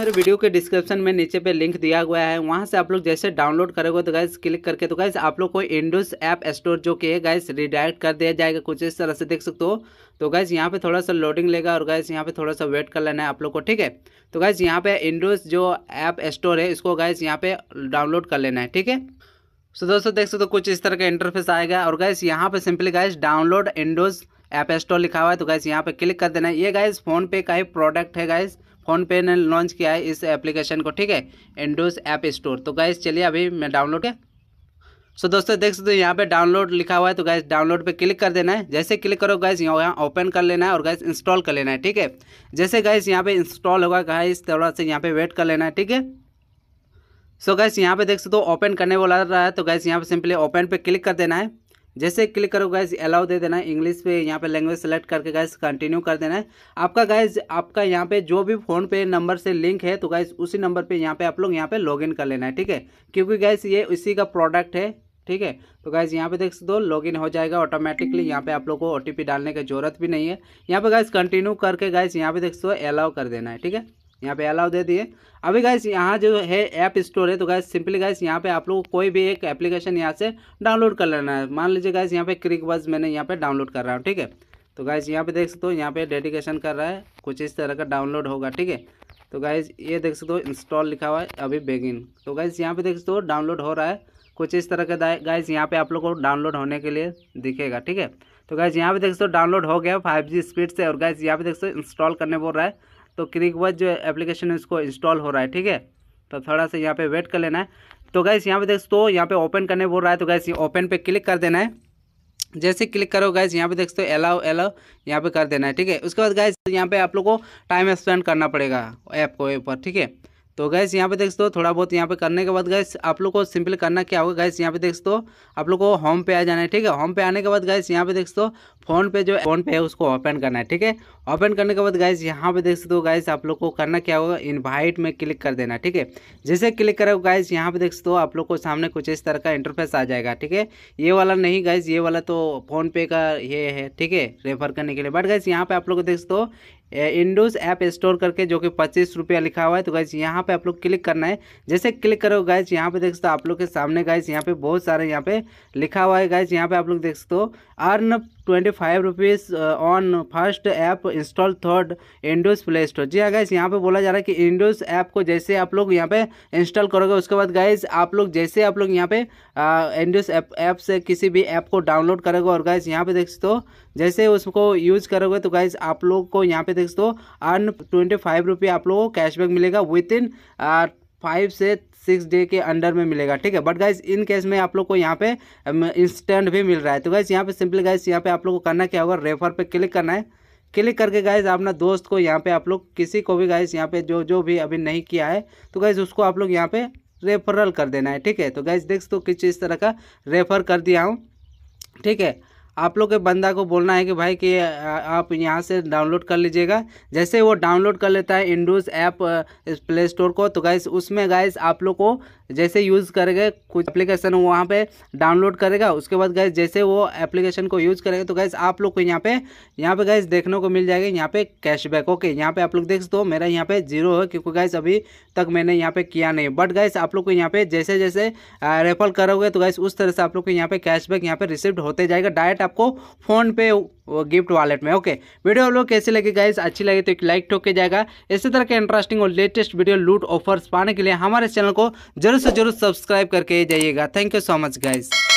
मेरे वीडियो के डिस्क्रिप्शन में नीचे पे लिंक दिया हुआ है वहाँ से आप लोग जैसे डाउनलोड करोगे तो गैस क्लिक करके तो गैस आप लोग को इंडोज ऐप स्टोर जो कि है गैस रिडायरेक्ट कर दिया जाएगा कुछ इस तरह से देख सकते हो तो गैस यहाँ पे थोड़ा सा लोडिंग लेगा और गैस यहाँ पे थोड़ा सा वेट कर लेना है आप लोग को ठीक है तो गैस यहाँ पे इंडोज जो ऐप स्टोर है इसको गैस यहाँ पे डाउनलोड कर लेना है ठीक है सो दोस्तों देख सकते हो कुछ इस तरह का इंटरफेस आएगा और गैस यहाँ पे simply guys download Indus app store लिखा हुआ है तो गैस यहाँ पे क्लिक कर देना है ये गैस फ़ोनपे का ही प्रोडक्ट है गैस फ़ोनपे ने लॉन्च किया है इस एप्लीकेशन को ठीक है एंडोज ऐप स्टोर तो गैस चलिए अभी मैं डाउनलोड है सो so, दोस्तों देख सकते हो यहाँ पे डाउनलोड लिखा हुआ है तो गैस डाउनलोड पे क्लिक कर देना है जैसे क्लिक करो गैस यहाँ यहाँ ओपन कर लेना है और गैस इंस्टॉल कर लेना है ठीक है जैसे गैस यहाँ पे इंस्टॉल होगा गैस थोड़ा से यहाँ पे वेट कर लेना है ठीक है सो गैस यहाँ पे देख सकते हो ओपन करने वाला रहा है तो गैस यहाँ पे सिंपली ओपन पे क्लिक कर देना है जैसे क्लिक करो गैस अलाउ दे देना है इंग्लिश पे यहाँ पे लैंग्वेज सेलेक्ट करके गैस कंटिन्यू कर देना है आपका गैस आपका यहाँ पे जो भी फोन पे नंबर से लिंक है तो गैस उसी नंबर पे यहाँ पे आप लोग यहाँ पे लॉगिन कर लेना है ठीक है क्योंकि गैस ये उसी का प्रोडक्ट है ठीक है तो गाइज यहाँ पे देख सकते हो लॉगिन हो जाएगा ऑटोमेटिकली यहाँ पे आप लोग को ओ डालने की जरूरत भी नहीं है यहाँ पे गाइज कंटिन्यू करके गाइज यहाँ पे देख सकते हो अलाउ कर देना है ठीक है यहाँ पे अलाउ दे दिए अभी गैस यहाँ जो है ऐप स्टोर है तो गैस सिंपली गैस यहाँ पे आप लोग कोई भी एक एप्लीकेशन यहाँ से डाउनलोड कर लेना है मान लीजिए गैस यहाँ पे क्रिक बस मैंने यहाँ पे डाउनलोड कर रहा हूँ ठीक है तो गैस यहाँ पे देख सकते हो यहाँ पे डेडिकेशन कर रहा है कुछ इस तरह का डाउनलोड होगा ठीक है तो गैस ये देख सकते हो इंस्टॉल लिखा हुआ है अभी बेगिन तो गैस यहाँ पे देख सकते हो डाउनलोड हो रहा है कुछ इस तरह का गैस यहाँ पे आप लोग को डाउनलोड होने के लिए दिखेगा ठीक है तो गैस यहाँ पे देख सकते हो डाउनलोड हो गया फाइव जी स्पीड से और गैस यहाँ पे देख सकते हो इंस्टॉल करने बोल रहा है तो क्रिकवज जो एप्लीकेशन है उसको इंस्टॉल हो रहा है ठीक है तो थोड़ा सा यहाँ पे वेट कर लेना है तो गैस यहाँ पे देख तो यहाँ पे ओपन करने बोल रहा है तो गैस ये ओपन पे क्लिक कर देना है जैसे क्लिक करो गैस यहाँ पे देख सकते एलाओ एलाओ यहाँ पे कर देना है ठीक है उसके बाद गैस यहाँ पे आप लोग को टाइम स्पेंड करना पड़ेगा ऐप को ऊपर ठीक है तो गैस यहाँ पे देख सकते हो थोड़ा बहुत यहाँ पे करने के बाद गैस आप लोग को सिंपल करना क्या होगा गैस यहाँ पे देख सकते हो आप लोग को होम पे आ जाना है ठीक है होम पे आने के बाद गैस यहाँ पे देख सकते हो फोन पे जो फोन पे है उसको ओपन करना है ठीक है ओपन करने के बाद गैस यहाँ पे देख सकते हो गैस आप लोग को करना क्या होगा इन्वाइट में क्लिक कर देना ठीक है जैसे क्लिक करोगे गैस यहाँ पे देख सकते हो आप लोग को सामने कुछ इस तरह का इंटरफेस आ जाएगा ठीक है ये वाला नहीं गैस ये वाला तो फोन पे का ये है ठीक है रेफर करने के लिए बट गैस यहाँ पे आप लोग देख सकते हो इंडोज ऐप स्टोर करके जो कि पच्चीस रुपया लिखा हुआ है तो गैस यहाँ यहाँ पे आप लोग क्लिक करना है जैसे क्लिक करो गाइज यहाँ पे देख सकते हो आप लोग के सामने गाइज यहाँ पे बहुत सारे यहाँ पे लिखा हुआ है गाइज यहाँ पे आप लोग देख सकते हो earn twenty five rupees on first app install third Indus Play Store जी हाँ गाइस यहाँ पे बोला जा रहा है कि इंडोज ऐप को जैसे आप लोग यहाँ पे इंस्टॉल करोगे उसके बाद गाइस आप लोग जैसे आप लोग यहाँ पे इंडोज ऐप ऐप से किसी भी ऐप को डाउनलोड करोगे और गाइस यहाँ पे देख सकते हो जैसे उसको यूज करोगे तो गाइज आप लोग को यहाँ पे देख सकते हो अर्न ट्वेंटी फाइव रुपये आप लोगों को कैशबैक मिलेगा विद इन uh, फाइव से सिक्स डे के अंडर में मिलेगा ठीक है बट गाइज इन केस में आप लोग को यहाँ पे इंस्टेंट um, भी मिल रहा है तो गाइज यहाँ पे सिंपली गाइज यहाँ पे आप लोग को करना क्या होगा रेफर पे क्लिक करना है क्लिक करके गाइज अपना दोस्त को यहाँ पे आप लोग किसी को भी गाइज यहाँ पे जो जो भी अभी नहीं किया है तो गाइज उसको आप लोग यहाँ पे रेफरल कर देना है ठीक है तो गाइज देख तो किस इस तरह का रेफर कर दिया हूँ ठीक है आप लोग के बंदा को बोलना है कि भाई कि आप यहाँ से डाउनलोड कर लीजिएगा जैसे वो डाउनलोड कर लेता है इंडोज ऐप प्ले स्टोर को तो गाइस उसमें गाइस आप लोग को जैसे यूज़ करेगा कुछ एप्लीकेशन वहाँ पे डाउनलोड करेगा उसके बाद गाइस जैसे वो एप्लीकेशन को यूज़ करेगा तो गाइस आप लोग को यहाँ पे यहाँ पे गाइस देखने को मिल जाएगा यहाँ पे कैशबैक ओके यहाँ पे आप लोग देख सकते हो मेरा यहाँ पे जीरो है क्योंकि गाइस अभी तक मैंने यहाँ पे किया नहीं बट गाइस आप लोग को यहाँ पे जैसे जैसे रेफर करोगे तो गाइस उस तरह से आप लोग को यहाँ पे कैशबैक यहाँ पे रिसिप्ट होते जाएगा डायरेक्ट आपको फोन पे गिफ्ट वॉलेट में ओके वीडियो आप लोग कैसे लगे गाइस अच्छी लगे तो एक लाइक ठोक के जाएगा इसी तरह के इंटरेस्टिंग और लेटेस्ट वीडियो लूट ऑफर्स पाने के लिए हमारे चैनल को जरूर से जरूर सब्सक्राइब करके जाइएगा thank you so much guys